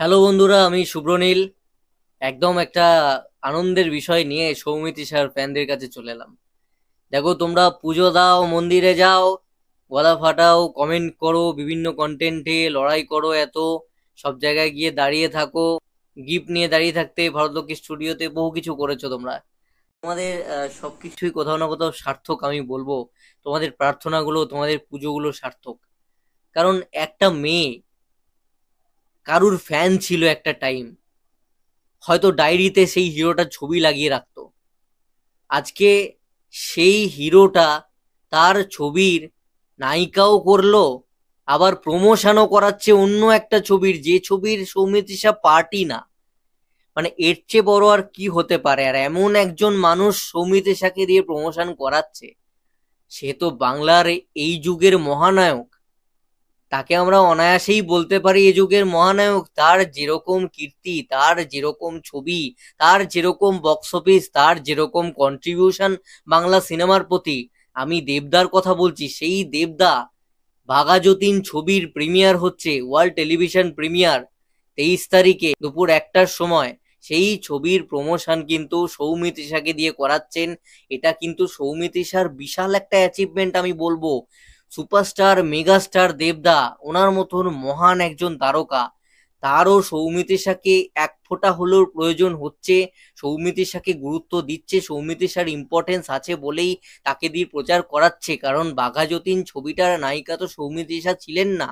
hello বন্ধুরা আমি শুভ্রনীল একদম একটা আনন্দের বিষয় নিয়ে সৌমিতি স্যার ফ্যানদের কাছে চলে এলাম দেখো তোমরা পুজো দাও মন্দিরে যাও গলা ফাটাও কমেন্ট করো বিভিন্ন কন্টেন্টে লড়াই করো এত সব জায়গায় গিয়ে দাঁড়িয়ে থাকো গিফট নিয়ে দাঁড়িয়ে থাকতে ভারতলক্ষ্মী স্টুডিওতে বহু কিছু করেছো তোমরা তোমাদের সব কিছুই কোথাও না কোথাও সার্থক আমি বলবো তোমাদের প্রার্থনাগুলো তোমাদের পুজোগুলো সার্থক কারণ একটা মেয়ে কারুর ফ্যান ছিল একটা টাইম হয়তো ডায়েরিতে সেই হিরোটার ছবি লাগিয়ে রাখত আজকে সেই হিরোটা তার ছবির নায়িকাও করলো আবার প্রমোশনও করাচ্ছে অন্য একটা ছবির যে ছবির সৌমিতিশা পার্টি না মানে এর চেয়ে বড় আর কি হতে পারে আর এমন একজন মানুষ সৌমিতিশাকে দিয়ে প্রমোশন করাচ্ছে সে তো বাংলার এই যুগের মহানায়ক তাকে আমরা অনায়াসেই বলতে পারি এ যুগের মহানায়ক তার যেরকম কীর্তি তার যেরকম ছবি তার যেরকম বক্স অফিস তার যেরকম কন্ট্রিবিউশন বাংলা সিনেমার প্রতি আমি দেবদার কথা বলছি সেই দেবদা ভাগাযতীন ছবির প্রিমিয়ার হচ্ছে ওয়ার্ল্ড টেলিভিশন প্রিমিয়ার তেইশ তারিখে দুপুর একটার সময় সেই ছবির প্রমোশন কিন্তু সৌমিত্রিষাকে দিয়ে করাচ্ছেন এটা কিন্তু সৌমিত্রিষার বিশাল একটা অ্যাচিভমেন্ট আমি বলবো সুপারস্টার মেগাস্টার দেবদা ওনার মতন মহান একজন তারকা তারও সৌমিতিশাকে এক ফোঁটা হলেও প্রয়োজন হচ্ছে সৌমিতিশাকে গুরুত্ব দিচ্ছে সৌমিতিশার ইম্পর্টেন্স আছে বলেই তাকে দিয়ে প্রচার করাচ্ছে কারণ বাঘা যতীন ছবিটার নায়িকা তো সৌমিতিশা ছিলেন না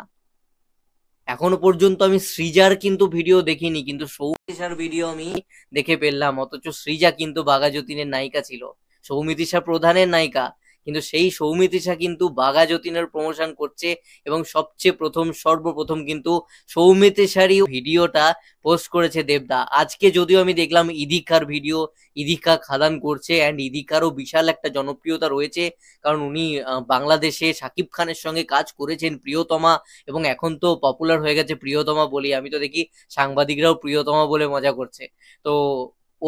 এখনো পর্যন্ত আমি সৃজার কিন্তু ভিডিও দেখিনি কিন্তু সৌমিতিশার ভিডিও আমি দেখে পেলাম অথচ সৃজা কিন্তু বাঘা যতীনের নায়িকা ছিল সৌমিতিশা প্রধানের নায়িকা কিন্তু সেই সৌমিতিশা কিন্তু বাঘা যতীনের প্রমোশন করছে এবং সবচেয়ে প্রথম সর্বপ্রথম কিন্তু সৌমিতিশারই ভিডিওটা পোস্ট করেছে দেবদা আজকে যদিও আমি দেখলাম ইদিকার ভিডিও ইদিকা খাদান করছে অ্যান্ড ইদিকারও বিশাল একটা জনপ্রিয়তা রয়েছে কারণ উনি বাংলাদেশে সাকিব খানের সঙ্গে কাজ করেছেন প্রিয়তমা এবং এখন তো পপুলার হয়ে গেছে প্রিয়তমা বলি আমি তো দেখি সাংবাদিকরাও প্রিয়তমা বলে মজা করছে তো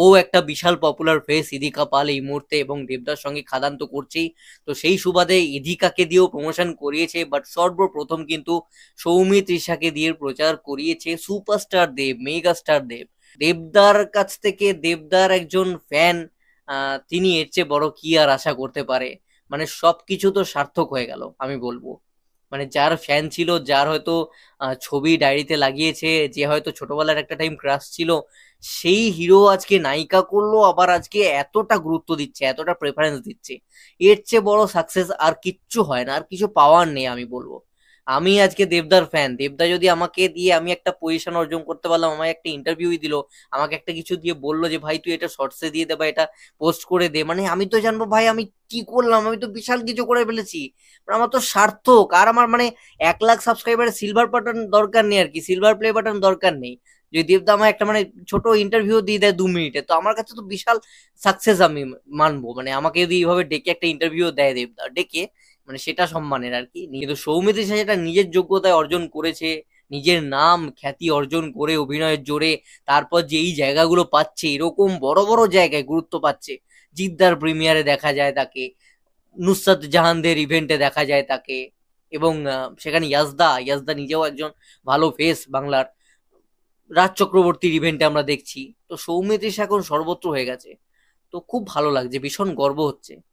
ও একটা বিশাল পপুলার ফেস ইদিকা পাল এই মুহূর্তে এবং দেবদার সঙ্গে খাদান তো করছেই তো সেই সুবাদে ইদিকাকে দিয়েও প্রমোশন করিয়েছে বাট সর্বপ্রথম কিন্তু সৌমিত ঋষাকে দিয়ে প্রচার করিয়েছে সুপারস্টার দেব মেগাস্টার দেব দেবদার কাছ থেকে দেবদার একজন ফ্যান তিনি এর চেয়ে বড় কি আর আশা করতে পারে মানে সবকিছু তো সার্থক হয়ে গেল আমি বলবো মানে যার ফ্যান ছিল যার হয়তো ছবি ডায়েরিতে লাগিয়েছে যে হয়তো ছোটবেলার একটা টাইম ক্রাশ ছিল সেই হিরো আজকে নায়িকা করলো আবার আজকে এতটা গুরুত্ব দিচ্ছে এতটা প্রেফারেন্স দিচ্ছে এর চেয়ে বড় সাকসেস আর কিচ্ছু হয় না আর কিছু পাওয়ার নেই আমি বলবো আমি আজকে দেবদার ফ্যান দেবদা যদি আমাকে দিয়ে আমি একটা পজিশন অর্জন করতে পারলাম আমায় একটা ইন্টারভিউ দিল আমাকে একটা কিছু দিয়ে বললো যে ভাই তুই এটা শর্টসে দিয়ে দে বা এটা পোস্ট করে দে মানে আমি তো জানবো ভাই আমি কি করলাম আমি তো বিশাল কিছু করে ফেলেছি মানে আমার তো সার্থক আর আমার মানে এক লাখ সাবস্ক্রাইবারের সিলভার বাটন দরকার নেই আর কি সিলভার প্লে বাটন দরকার নেই যদি দেবদা আমার একটা মানে ছোট ইন্টারভিউ দিয়ে দেয় দু মিনিটে তো আমার কাছে তো বিশাল সাকসেস আমি মানবো মানে আমাকে যদি এইভাবে ডেকে একটা ইন্টারভিউ দেয় দেবদা ডেকে মানে সেটা সম্মানের আর কি কিন্তু সৌমিত্র সেটা নিজের যোগ্যতায় অর্জন করেছে নিজের নাম খ্যাতি অর্জন করে অভিনয়ের জোরে তারপর যে এই জায়গাগুলো পাচ্ছে এরকম বড় বড় জায়গায় গুরুত্ব পাচ্ছে জিদ্দার প্রিমিয়ারে দেখা যায় তাকে নুসরাত জাহানদের ইভেন্টে দেখা যায় তাকে এবং সেখানে ইয়াজদা ইয়াজদা নিজেও একজন ভালো ফেস বাংলার রাজ চক্রবর্তীর ইভেন্টে আমরা দেখছি তো সৌমিত্রিস এখন সর্বত্র হয়ে গেছে তো খুব ভালো লাগছে ভীষণ গর্ব হচ্ছে